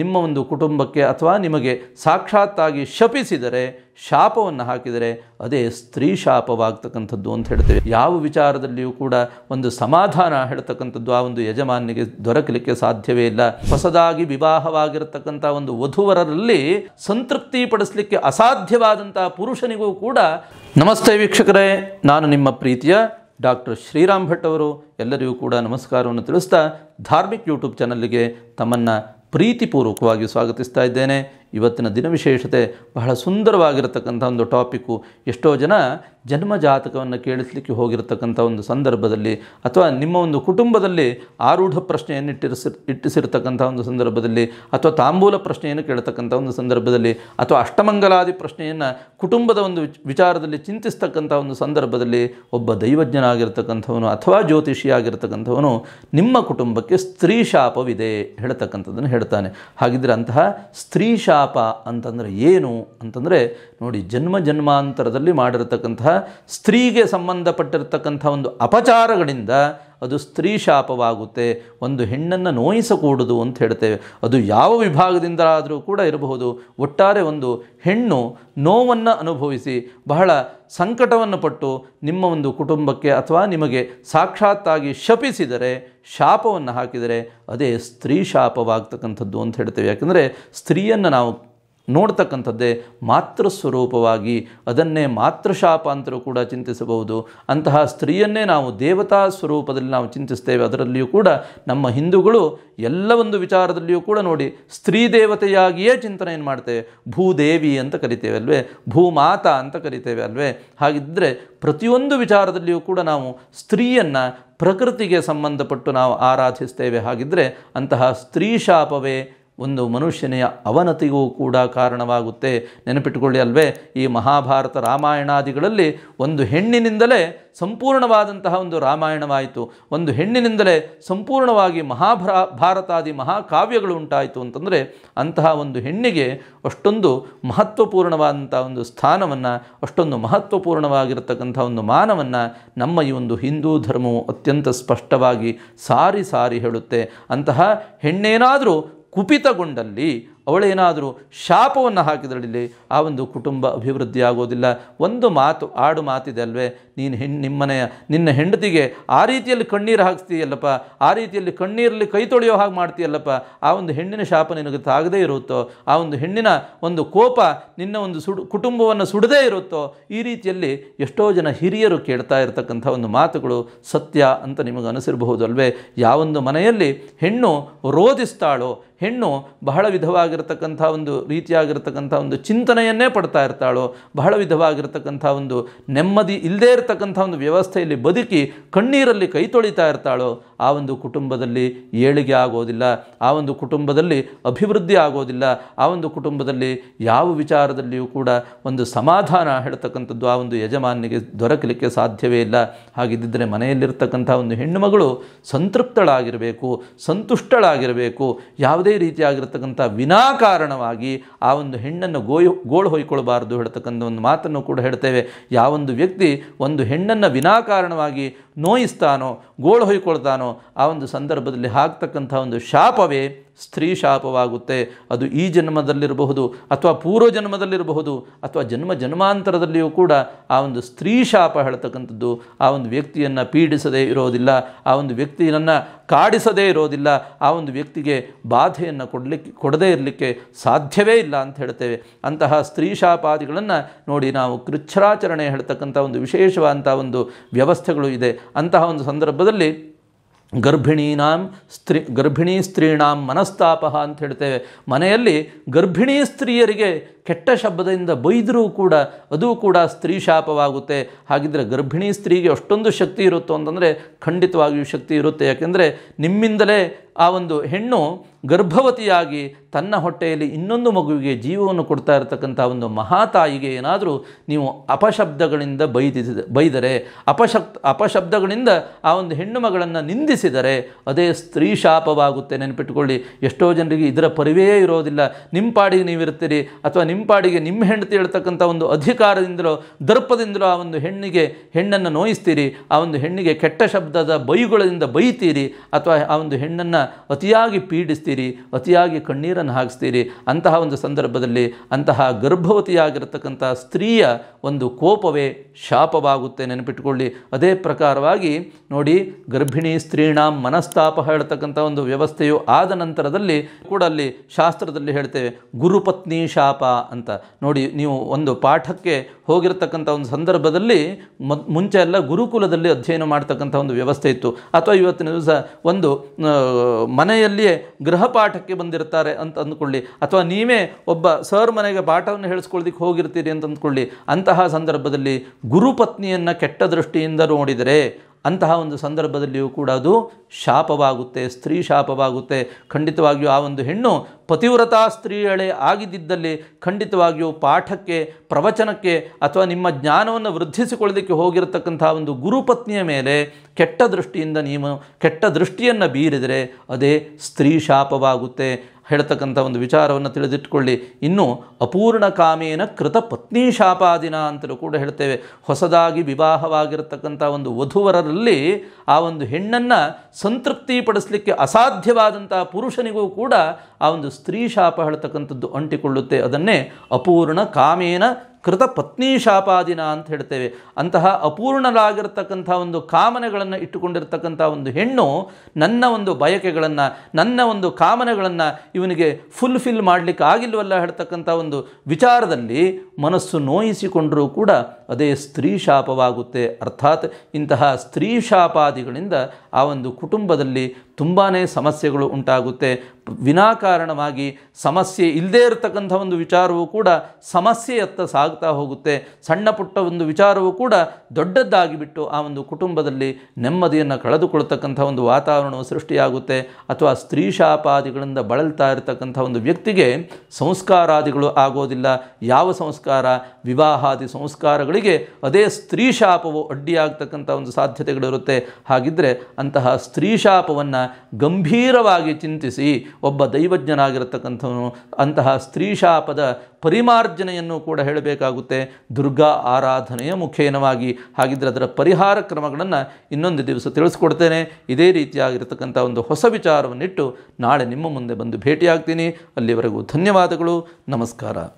ನಿಮ್ಮ ಒಂದು ಕುಟುಂಬಕ್ಕೆ ಅಥವಾ ನಿಮಗೆ ಸಾಕ್ಷಾತ್ತಾಗಿ ಶಪಿಸಿದರೆ ಶಾಪವನ್ನು ಹಾಕಿದರೆ ಅದೇ ಸ್ತ್ರೀ ಶಾಪವಾಗ್ತಕ್ಕಂಥದ್ದು ಅಂತ ಹೇಳ್ತೇವೆ ಯಾವ ವಿಚಾರದಲ್ಲಿಯೂ ಕೂಡ ಒಂದು ಸಮಾಧಾನ ಹೇಳ್ತಕ್ಕಂಥದ್ದು ಆ ಒಂದು ಯಜಮಾನಿಗೆ ದೊರಕಲಿಕ್ಕೆ ಸಾಧ್ಯವೇ ಇಲ್ಲ ಹೊಸದಾಗಿ ವಿವಾಹವಾಗಿರತಕ್ಕಂಥ ಒಂದು ವಧುವರರಲ್ಲಿ ಸಂತೃಪ್ತಿ ಪಡಿಸಲಿಕ್ಕೆ ಅಸಾಧ್ಯವಾದಂಥ ಪುರುಷನಿಗೂ ಕೂಡ ನಮಸ್ತೆ ವೀಕ್ಷಕರೇ ನಾನು ನಿಮ್ಮ ಪ್ರೀತಿಯ ಡಾಕ್ಟರ್ ಶ್ರೀರಾಮ್ ಭಟ್ ಅವರು ಎಲ್ಲರಿಗೂ ಕೂಡ ನಮಸ್ಕಾರವನ್ನು ತಿಳಿಸ್ತಾ ಧಾರ್ಮಿಕ್ ಯೂಟ್ಯೂಬ್ ಚಾನಲ್ಗೆ ತಮ್ಮನ್ನು ಪ್ರೀತಿಪೂರ್ವಕವಾಗಿ ಸ್ವಾಗತಿಸ್ತಾ ಇದ್ದೇನೆ ಇವತ್ತಿನ ದಿನ ವಿಶೇಷತೆ ಬಹಳ ಸುಂದರವಾಗಿರತಕ್ಕಂಥ ಒಂದು ಟಾಪಿಕ್ಕು ಎಷ್ಟೋ ಜನ ಜನ್ಮ ಜಾತಕವನ್ನು ಕೇಳಿಸ್ಲಿಕ್ಕೆ ಹೋಗಿರತಕ್ಕಂಥ ಒಂದು ಸಂದರ್ಭದಲ್ಲಿ ಅಥವಾ ನಿಮ್ಮ ಒಂದು ಕುಟುಂಬದಲ್ಲಿ ಆರೂಢ ಪ್ರಶ್ನೆಯನ್ನು ಇಟ್ಟಿರಿಸಿ ಇಟ್ಟಿಸಿರ್ತಕ್ಕಂಥ ಒಂದು ಸಂದರ್ಭದಲ್ಲಿ ಅಥವಾ ತಾಂಬೂಲ ಪ್ರಶ್ನೆಯನ್ನು ಕೇಳತಕ್ಕಂಥ ಒಂದು ಸಂದರ್ಭದಲ್ಲಿ ಅಥವಾ ಅಷ್ಟಮಂಗಲಾದಿ ಪ್ರಶ್ನೆಯನ್ನು ಕುಟುಂಬದ ಒಂದು ವಿಚಾರದಲ್ಲಿ ಚಿಂತಿಸ್ತಕ್ಕಂಥ ಒಂದು ಸಂದರ್ಭದಲ್ಲಿ ಒಬ್ಬ ದೈವಜ್ಞನಾಗಿರ್ತಕ್ಕಂಥವನು ಅಥವಾ ಜ್ಯೋತಿಷಿಯಾಗಿರ್ತಕ್ಕಂಥವನು ನಿಮ್ಮ ಕುಟುಂಬಕ್ಕೆ ಸ್ತ್ರೀಶಾಪವಿದೆ ಶಾಪವಿದೆ ಹೇಳ್ತಕ್ಕಂಥದ್ದನ್ನು ಹೇಳ್ತಾನೆ ಹಾಗಿದ್ದರೆ ಅಂತಹ ಸ್ತ್ರೀಶಾಪ ಶಾಪ ಸಂತಾಪ ಅಂತಂದರೆ ಏನು ಅಂತಂದರೆ ನೋಡಿ ಜನ್ಮ ಜನ್ಮಾಂತರದಲ್ಲಿ ಮಾಡಿರತಕ್ಕಂತಹ ಸ್ತ್ರೀಗೆ ಸಂಬಂಧಪಟ್ಟಿರತಕ್ಕಂಥ ಒಂದು ಅಪಚಾರಗಳಿಂದ ಅದು ಸ್ತ್ರೀ ಶಾಪವಾಗುತ್ತೆ ಒಂದು ಹೆಣ್ಣನ್ನು ನೋಯಿಸಕೂಡದು ಅಂತ ಹೇಳ್ತೇವೆ ಅದು ಯಾವ ವಿಭಾಗದಿಂದ ಆದರೂ ಕೂಡ ಇರಬಹುದು ಒಟ್ಟಾರೆ ಒಂದು ಹೆಣ್ಣು ನೋವನ್ನು ಅನುಭವಿಸಿ ಬಹಳ ಸಂಕಟವನ್ನು ಪಟ್ಟು ನಿಮ್ಮ ಒಂದು ಕುಟುಂಬಕ್ಕೆ ಅಥವಾ ನಿಮಗೆ ಸಾಕ್ಷಾತ್ತಾಗಿ ಶಪಿಸಿದರೆ ಶಾಪವನ್ನು ಹಾಕಿದರೆ ಅದೇ ಸ್ತ್ರೀ ಶಾಪವಾಗ್ತಕ್ಕಂಥದ್ದು ಅಂತ ಹೇಳ್ತೇವೆ ಯಾಕಂದರೆ ಸ್ತ್ರೀಯನ್ನು ನಾವು ನೋಡ್ತಕ್ಕಂಥದ್ದೇ ಮಾತೃ ಸ್ವರೂಪವಾಗಿ ಅದನ್ನೇ ಮಾತೃಶಾಪ ಅಂತಲೂ ಕೂಡ ಚಿಂತಿಸಬಹುದು ಅಂತಹ ಸ್ತ್ರೀಯನ್ನೇ ನಾವು ದೇವತಾ ಸ್ವರೂಪದಲ್ಲಿ ನಾವು ಚಿಂತಿಸ್ತೇವೆ ಅದರಲ್ಲಿಯೂ ಕೂಡ ನಮ್ಮ ಹಿಂದೂಗಳು ಎಲ್ಲ ಒಂದು ವಿಚಾರದಲ್ಲಿಯೂ ಕೂಡ ನೋಡಿ ಸ್ತ್ರೀ ದೇವತೆಯಾಗಿಯೇ ಚಿಂತನೆಯನ್ನು ಮಾಡ್ತೇವೆ ಭೂದೇವಿ ಅಂತ ಕರಿತೇವೆ ಅಲ್ವೇ ಭೂಮಾತ ಅಂತ ಕರಿತೇವೆ ಅಲ್ವೇ ಹಾಗಿದ್ದರೆ ಪ್ರತಿಯೊಂದು ವಿಚಾರದಲ್ಲಿಯೂ ಕೂಡ ನಾವು ಸ್ತ್ರೀಯನ್ನು ಪ್ರಕೃತಿಗೆ ಸಂಬಂಧಪಟ್ಟು ನಾವು ಆರಾಧಿಸ್ತೇವೆ ಹಾಗಿದ್ದರೆ ಅಂತಹ ಸ್ತ್ರೀ ಶಾಪವೇ ಒಂದು ಮನುಷ್ಯನೆಯ ಅವನತಿಗೂ ಕೂಡ ಕಾರಣವಾಗುತ್ತೆ ನೆನಪಿಟ್ಟುಕೊಳ್ಳಿ ಅಲ್ವೇ ಈ ಮಹಾಭಾರತ ರಾಮಾಯಣಾದಿಗಳಲ್ಲಿ ಒಂದು ಹೆಣ್ಣಿನಿಂದಲೇ ಸಂಪೂರ್ಣವಾದಂತಹ ಒಂದು ರಾಮಾಯಣವಾಯಿತು ಒಂದು ಹೆಣ್ಣಿನಿಂದಲೇ ಸಂಪೂರ್ಣವಾಗಿ ಮಹಾಭಾರ ಭಾರತಾದಿ ಮಹಾಕಾವ್ಯಗಳು ಉಂಟಾಯಿತು ಅಂತಂದರೆ ಅಂತಹ ಒಂದು ಹೆಣ್ಣಿಗೆ ಅಷ್ಟೊಂದು ಮಹತ್ವಪೂರ್ಣವಾದಂಥ ಒಂದು ಸ್ಥಾನವನ್ನು ಅಷ್ಟೊಂದು ಮಹತ್ವಪೂರ್ಣವಾಗಿರತಕ್ಕಂಥ ಒಂದು ಮಾನವನ್ನು ನಮ್ಮ ಈ ಒಂದು ಹಿಂದೂ ಧರ್ಮವು ಅತ್ಯಂತ ಸ್ಪಷ್ಟವಾಗಿ ಸಾರಿ ಸಾರಿ ಹೇಳುತ್ತೆ ಅಂತಹ ಹೆಣ್ಣೇನಾದರೂ ಕುಪಿತಗೊಂಡಲ್ಲಿ ಅವಳೇನಾದರೂ ಶಾಪವನ್ನು ಹಾಕಿದಳಲ್ಲಿ ಆ ಒಂದು ಕುಟುಂಬ ಆಗೋದಿಲ್ಲ ಒಂದು ಮಾತು ಆಡು ಮಾತಿದೆ ಅಲ್ವೇ ನೀನು ಹೆಣ್ ನಿಮ್ಮನೆಯ ನಿನ್ನ ಹೆಂಡತಿಗೆ ಆ ರೀತಿಯಲ್ಲಿ ಕಣ್ಣೀರು ಹಾಕಿಸ್ತೀಯಲ್ಲಪ್ಪ ಆ ರೀತಿಯಲ್ಲಿ ಕಣ್ಣೀರಲ್ಲಿ ಕೈ ತೊಳೆಯೋ ಹಾಗೆ ಮಾಡ್ತೀಯಲ್ಲಪ್ಪ ಆ ಒಂದು ಹೆಣ್ಣಿನ ಶಾಪ ನಿನಗೆ ತಾಗದೇ ಇರುತ್ತೋ ಆ ಒಂದು ಹೆಣ್ಣಿನ ಒಂದು ಕೋಪ ನಿನ್ನ ಒಂದು ಸುಡು ಕುಟುಂಬವನ್ನು ಸುಡದೇ ಇರುತ್ತೋ ಈ ರೀತಿಯಲ್ಲಿ ಎಷ್ಟೋ ಜನ ಹಿರಿಯರು ಕೇಳ್ತಾ ಇರತಕ್ಕಂಥ ಒಂದು ಮಾತುಗಳು ಸತ್ಯ ಅಂತ ನಿಮಗೆ ಅನಿಸಿರಬಹುದು ಅಲ್ವೇ ಯಾವೊಂದು ಮನೆಯಲ್ಲಿ ಹೆಣ್ಣು ರೋಧಿಸ್ತಾಳೋ ಹೆಣ್ಣು ಬಹಳ ವಿಧವಾಗಿರತಕ್ಕಂಥ ಒಂದು ರೀತಿಯಾಗಿರ್ತಕ್ಕಂಥ ಒಂದು ಚಿಂತನೆಯನ್ನೇ ಪಡ್ತಾ ಇರ್ತಾಳೋ ಬಹಳ ವಿಧವಾಗಿರ್ತಕ್ಕಂಥ ಒಂದು ನೆಮ್ಮದಿ ಇಲ್ಲದೇ ಇರತಕ್ಕಂಥ ಒಂದು ವ್ಯವಸ್ಥೆಯಲ್ಲಿ ಬದುಕಿ ಕಣ್ಣೀರಲ್ಲಿ ಕೈ ತೊಳಿತಾ ಇರ್ತಾಳೋ ಆ ಒಂದು ಕುಟುಂಬದಲ್ಲಿ ಏಳಿಗೆ ಆಗೋದಿಲ್ಲ ಆ ಒಂದು ಕುಟುಂಬದಲ್ಲಿ ಅಭಿವೃದ್ಧಿ ಆಗೋದಿಲ್ಲ ಆ ಒಂದು ಕುಟುಂಬದಲ್ಲಿ ಯಾವ ವಿಚಾರದಲ್ಲಿಯೂ ಕೂಡ ಒಂದು ಸಮಾಧಾನ ಹೇಳ್ತಕ್ಕಂಥದ್ದು ಆ ಒಂದು ಯಜಮಾನಿಗೆ ದೊರಕಲಿಕ್ಕೆ ಸಾಧ್ಯವೇ ಇಲ್ಲ ಹಾಗಿದ್ದರೆ ಮನೆಯಲ್ಲಿರ್ತಕ್ಕಂಥ ಒಂದು ಹೆಣ್ಣುಮಗಳು ಸಂತೃಪ್ತಳಾಗಿರಬೇಕು ಸಂತುಷ್ಟಳಾಗಿರಬೇಕು ಯಾವುದೇ ಯಾವುದೇ ರೀತಿಯಾಗಿರ್ತಕ್ಕಂಥ ವಿನಾಕಾರಣವಾಗಿ ಆ ಒಂದು ಹೆಣ್ಣನ್ನು ಗೋಯ್ ಗೋಳು ಹೊಯ್ಕೊಳ್ಬಾರ್ದು ಹೇಳ್ತಕ್ಕಂಥ ಒಂದು ಮಾತನ್ನು ಕೂಡ ಹೇಳ್ತೇವೆ ಯಾವೊಂದು ವ್ಯಕ್ತಿ ಒಂದು ಹೆಣ್ಣನ್ನು ವಿನಾಕಾರಣವಾಗಿ ನೋಯಿಸ್ತಾನೋ ಗೋಳು ಹೊಯ್ಕೊಳ್ತಾನೋ ಆ ಒಂದು ಸಂದರ್ಭದಲ್ಲಿ ಹಾಕ್ತಕ್ಕಂಥ ಒಂದು ಶಾಪವೇ ಸ್ತ್ರೀ ಶಾಪವಾಗುತ್ತೆ ಅದು ಈ ಜನ್ಮದಲ್ಲಿರಬಹುದು ಅಥವಾ ಪೂರ್ವ ಜನ್ಮದಲ್ಲಿರಬಹುದು ಅಥವಾ ಜನ್ಮ ಜನ್ಮಾಂತರದಲ್ಲಿಯೂ ಕೂಡ ಆ ಒಂದು ಸ್ತ್ರೀ ಶಾಪ ಹೇಳ್ತಕ್ಕಂಥದ್ದು ಆ ಒಂದು ವ್ಯಕ್ತಿಯನ್ನು ಪೀಡಿಸದೇ ಇರೋದಿಲ್ಲ ಆ ಒಂದು ವ್ಯಕ್ತಿಯನ್ನು ಕಾಡಿಸದೇ ಇರೋದಿಲ್ಲ ಆ ಒಂದು ವ್ಯಕ್ತಿಗೆ ಬಾಧೆಯನ್ನು ಕೊಡಲಿಕ್ಕೆ ಕೊಡದೇ ಇರಲಿಕ್ಕೆ ಸಾಧ್ಯವೇ ಇಲ್ಲ ಅಂತ ಹೇಳ್ತೇವೆ ಅಂತಹ ಸ್ತ್ರೀ ಶಾಪಾದಿಗಳನ್ನು ನೋಡಿ ನಾವು ಕೃಚ್ಛರಾಚರಣೆ ಹೇಳ್ತಕ್ಕಂಥ ಒಂದು ವಿಶೇಷವಾದಂಥ ಒಂದು ವ್ಯವಸ್ಥೆಗಳು ಇದೆ ಅಂತಹ ಒಂದು ಸಂದರ್ಭದಲ್ಲಿ ಗರ್ಭಿಣೀನಾಂ ಸ್ತ್ರೀ ಗರ್ಭಿಣಿ ಸ್ತ್ರೀಣಾಂ ಮನಸ್ತಾಪ ಅಂತ ಹೇಳ್ತೇವೆ ಮನೆಯಲ್ಲಿ ಗರ್ಭಿಣಿ ಸ್ತ್ರೀಯರಿಗೆ ಕೆಟ್ಟ ಶಬ್ದದಿಂದ ಬೈದರೂ ಕೂಡ ಅದು ಕೂಡ ಸ್ತ್ರೀ ಶಾಪವಾಗುತ್ತೆ ಹಾಗಿದ್ದರೆ ಗರ್ಭಿಣಿ ಸ್ತ್ರೀಗೆ ಅಷ್ಟೊಂದು ಶಕ್ತಿ ಇರುತ್ತೋ ಅಂತಂದರೆ ಖಂಡಿತವಾಗಿಯೂ ಶಕ್ತಿ ಇರುತ್ತೆ ಯಾಕೆಂದರೆ ನಿಮ್ಮಿಂದಲೇ ಆ ಒಂದು ಹೆಣ್ಣು ಗರ್ಭವತಿಯಾಗಿ ತನ್ನ ಹೊಟ್ಟೆಯಲ್ಲಿ ಇನ್ನೊಂದು ಮಗುವಿಗೆ ಜೀವವನ್ನು ಕೊಡ್ತಾ ಇರತಕ್ಕಂಥ ಒಂದು ಮಹಾತಾಯಿಗೆ ಏನಾದರೂ ನೀವು ಅಪಶಬ್ದಗಳಿಂದ ಬೈದಿದ ಬೈದರೆ ಅಪಶಬ್ ಅಪಶಬ್ದಗಳಿಂದ ಆ ಒಂದು ಹೆಣ್ಣು ಮಗಳನ್ನು ನಿಂದಿಸಿದರೆ ಅದೇ ಸ್ತ್ರೀ ಶಾಪವಾಗುತ್ತೆ ನೆನಪಿಟ್ಟುಕೊಳ್ಳಿ ಎಷ್ಟೋ ಜನರಿಗೆ ಇದರ ಪರಿವೇ ಇರೋದಿಲ್ಲ ನಿಮ್ಮ ಪಾಡಿಗೆ ನೀವಿರ್ತೀರಿ ಅಥವಾ ನಿಮ್ಮ ಪಾಡಿಗೆ ನಿಮ್ಮ ಹೆಂಡತಿ ಹೇಳ್ತಕ್ಕಂಥ ಒಂದು ಅಧಿಕಾರದಿಂದಲೋ ದರ್ಪದಿಂದಲೋ ಆ ಒಂದು ಹೆಣ್ಣಿಗೆ ಹೆಣ್ಣನ್ನು ನೋಯಿಸ್ತೀರಿ ಆ ಒಂದು ಹೆಣ್ಣಿಗೆ ಕೆಟ್ಟ ಶಬ್ದದ ಬೈಗಳಿಂದ ಬೈತೀರಿ ಅಥವಾ ಆ ಒಂದು ಹೆಣ್ಣನ್ನು ಅತಿಯಾಗಿ ಪೀಡಿಸ್ತೀರಿ ಅತಿಯಾಗಿ ಕಣ್ಣೀರನ್ನು ಹಾಕಿಸ್ತೀರಿ ಅಂತಹ ಒಂದು ಸಂದರ್ಭದಲ್ಲಿ ಅಂತಹ ಗರ್ಭವತಿಯಾಗಿರತಕ್ಕಂಥ ಸ್ತ್ರೀಯ ಒಂದು ಕೋಪವೇ ಶಾಪವಾಗುತ್ತೆ ನೆನಪಿಟ್ಕೊಳ್ಳಿ ಅದೇ ಪ್ರಕಾರವಾಗಿ ನೋಡಿ ಗರ್ಭಿಣಿ ಸ್ತ್ರೀಣಾಂ ಮನಸ್ತಾಪ ಹೇಳ್ತಕ್ಕಂಥ ಒಂದು ವ್ಯವಸ್ಥೆಯು ಆದ ನಂತರದಲ್ಲಿ ಕೂಡ ಅಲ್ಲಿ ಶಾಸ್ತ್ರದಲ್ಲಿ ಹೇಳ್ತೇವೆ ಗುರುಪತ್ನಿ ಶಾಪ ಅಂತ ನೋಡಿ ನೀವು ಒಂದು ಪಾಠಕ್ಕೆ ಹೋಗಿರತಕ್ಕಂಥ ಒಂದು ಸಂದರ್ಭದಲ್ಲಿ ಮುಂಚೆ ಎಲ್ಲ ಗುರುಕುಲದಲ್ಲಿ ಅಧ್ಯಯನ ಮಾಡ್ತಕ್ಕಂಥ ಒಂದು ವ್ಯವಸ್ಥೆ ಇತ್ತು ಅಥವಾ ಇವತ್ತಿನ ದಿವಸ ಒಂದು ಮನೆಯಲ್ಲಿಯೇ ಗೃಹಪಾಠಕ್ಕೆ ಬಂದಿರ್ತಾರೆ ಅಂತ ಅಂದ್ಕೊಳ್ಳಿ ಅಥವಾ ನೀವೇ ಒಬ್ಬ ಸರ್ ಮನೆಗೆ ಪಾಠವನ್ನು ಹೇಳಿಸ್ಕೊಳ್ಳೋದಕ್ಕೆ ಹೋಗಿರ್ತೀರಿ ಅಂತ ಅಂದ್ಕೊಳ್ಳಿ ಅಂತಹ ಸಂದರ್ಭದಲ್ಲಿ ಗುರುಪತ್ನಿಯನ್ನು ಕೆಟ್ಟ ದೃಷ್ಟಿಯಿಂದ ನೋಡಿದರೆ ಅಂತಹ ಒಂದು ಸಂದರ್ಭದಲ್ಲಿಯೂ ಕೂಡ ಅದು ಶಾಪವಾಗುತ್ತೆ ಸ್ತ್ರೀ ಶಾಪವಾಗುತ್ತೆ ಖಂಡಿತವಾಗಿಯೂ ಆ ಒಂದು ಹೆಣ್ಣು ಪತಿವ್ರತಾ ಸ್ತ್ರೀಯಳೆ ಆಗಿದ್ದಲ್ಲಿ ಖಂಡಿತವಾಗಿಯೂ ಪಾಠಕ್ಕೆ ಪ್ರವಚನಕ್ಕೆ ಅಥವಾ ನಿಮ್ಮ ಜ್ಞಾನವನ್ನು ವೃದ್ಧಿಸಿಕೊಳ್ಳಲಿಕ್ಕೆ ಹೋಗಿರತಕ್ಕಂಥ ಒಂದು ಗುರುಪತ್ನಿಯ ಮೇಲೆ ಕೆಟ್ಟ ದೃಷ್ಟಿಯಿಂದ ನೀವು ಕೆಟ್ಟ ದೃಷ್ಟಿಯನ್ನು ಬೀರಿದರೆ ಅದೇ ಸ್ತ್ರೀ ಶಾಪವಾಗುತ್ತೆ ಹೇಳ್ತಕ್ಕಂಥ ಒಂದು ವಿಚಾರವನ್ನು ತಿಳಿದಿಟ್ಕೊಳ್ಳಿ ಇನ್ನು ಅಪೂರ್ಣ ಕಾಮೇನ ಕೃತ ಪತ್ನಿ ಶಾಪಾದಿನ ಅಂತಲೂ ಕೂಡ ಹೇಳ್ತೇವೆ ಹೊಸದಾಗಿ ವಿವಾಹವಾಗಿರತಕ್ಕಂಥ ಒಂದು ವಧುವರರಲ್ಲಿ ಆ ಒಂದು ಹೆಣ್ಣನ್ನು ಸಂತೃಪ್ತಿಪಡಿಸಲಿಕ್ಕೆ ಅಸಾಧ್ಯವಾದಂಥ ಪುರುಷನಿಗೂ ಕೂಡ ಆ ಒಂದು ಸ್ತ್ರೀ ಶಾಪ ಹೇಳ್ತಕ್ಕಂಥದ್ದು ಅಂಟಿಕೊಳ್ಳುತ್ತೆ ಅದನ್ನೇ ಅಪೂರ್ಣ ಕಾಮೇನ ಕೃತ ಪತ್ನಿ ಶಾಪಾದಿನ ಅಂತ ಹೇಳ್ತೇವೆ ಅಂತಹ ಅಪೂರ್ಣರಾಗಿರ್ತಕ್ಕಂಥ ಒಂದು ಕಾಮನೆಗಳನ್ನು ಇಟ್ಟುಕೊಂಡಿರ್ತಕ್ಕಂಥ ಒಂದು ಹೆಣ್ಣು ನನ್ನ ಒಂದು ಬಯಕೆಗಳನ್ನು ನನ್ನ ಒಂದು ಕಾಮನೆಗಳನ್ನು ಇವನಿಗೆ ಫುಲ್ಫಿಲ್ ಮಾಡಲಿಕ್ಕೆ ಆಗಿಲ್ವಲ್ಲ ಹೇಳ್ತಕ್ಕಂಥ ಒಂದು ವಿಚಾರದಲ್ಲಿ ಮನಸ್ಸು ನೋಯಿಸಿಕೊಂಡರೂ ಕೂಡ ಅದೇ ಸ್ತ್ರೀ ಶಾಪವಾಗುತ್ತೆ ಅರ್ಥಾತ್ ಇಂತಹ ಸ್ತ್ರೀ ಶಾಪಾದಿಗಳಿಂದ ಆ ಒಂದು ಕುಟುಂಬದಲ್ಲಿ ತುಂಬಾ ಸಮಸ್ಯೆಗಳು ಉಂಟಾಗುತ್ತೆ ವಿನಾಕಾರಣವಾಗಿ ಸಮಸ್ಯೆ ಇಲ್ಲದೇ ಇರತಕ್ಕಂಥ ಒಂದು ವಿಚಾರವೂ ಕೂಡ ಸಮಸ್ಯೆಯತ್ತ ಸಾಗ್ತಾ ಹೋಗುತ್ತೆ ಸಣ್ಣ ಪುಟ್ಟ ಒಂದು ವಿಚಾರವೂ ಕೂಡ ದೊಡ್ಡದ್ದಾಗಿಬಿಟ್ಟು ಆ ಒಂದು ಕುಟುಂಬದಲ್ಲಿ ನೆಮ್ಮದಿಯನ್ನು ಕಳೆದುಕೊಳ್ತಕ್ಕಂಥ ಒಂದು ವಾತಾವರಣವು ಸೃಷ್ಟಿಯಾಗುತ್ತೆ ಅಥವಾ ಸ್ತ್ರೀ ಶಾಪಾದಿಗಳಿಂದ ಬಳಲ್ತಾ ಇರತಕ್ಕಂಥ ಒಂದು ವ್ಯಕ್ತಿಗೆ ಸಂಸ್ಕಾರಾದಿಗಳು ಆಗೋದಿಲ್ಲ ಯಾವ ಸಂಸ್ಕಾರ ವಿವಾಹಾದಿ ಸಂಸ್ಕಾರಗಳಿಗೆ ಅದೇ ಸ್ತ್ರೀ ಶಾಪವು ಅಡ್ಡಿಯಾಗ್ತಕ್ಕಂಥ ಒಂದು ಸಾಧ್ಯತೆಗಳಿರುತ್ತೆ ಹಾಗಿದ್ದರೆ ಅಂತಹ ಸ್ತ್ರೀ ಶಾಪವನ್ನು ಗಂಭೀರವಾಗಿ ಚಿಂತಿಸಿ ಒಬ್ಬ ದೈವಜ್ಞನಾಗಿರತಕ್ಕಂಥವನು ಅಂತಹ ಸ್ತ್ರೀಶಾಪದ ಪರಿಮಾರ್ಜನೆಯನ್ನು ಕೂಡ ಹೇಳಬೇಕಾಗುತ್ತೆ ದುರ್ಗಾ ಆರಾಧನೆಯ ಮುಖೇನವಾಗಿ ಹಾಗಿದ್ದರೆ ಅದರ ಪರಿಹಾರ ಕ್ರಮಗಳನ್ನು ಇನ್ನೊಂದು ದಿವಸ ತಿಳಿಸ್ಕೊಡ್ತೇನೆ ಇದೇ ರೀತಿಯಾಗಿರತಕ್ಕಂಥ ಒಂದು ಹೊಸ ವಿಚಾರವನ್ನಿಟ್ಟು ನಾಳೆ ನಿಮ್ಮ ಮುಂದೆ ಬಂದು ಭೇಟಿಯಾಗ್ತೀನಿ ಅಲ್ಲಿವರೆಗೂ ಧನ್ಯವಾದಗಳು ನಮಸ್ಕಾರ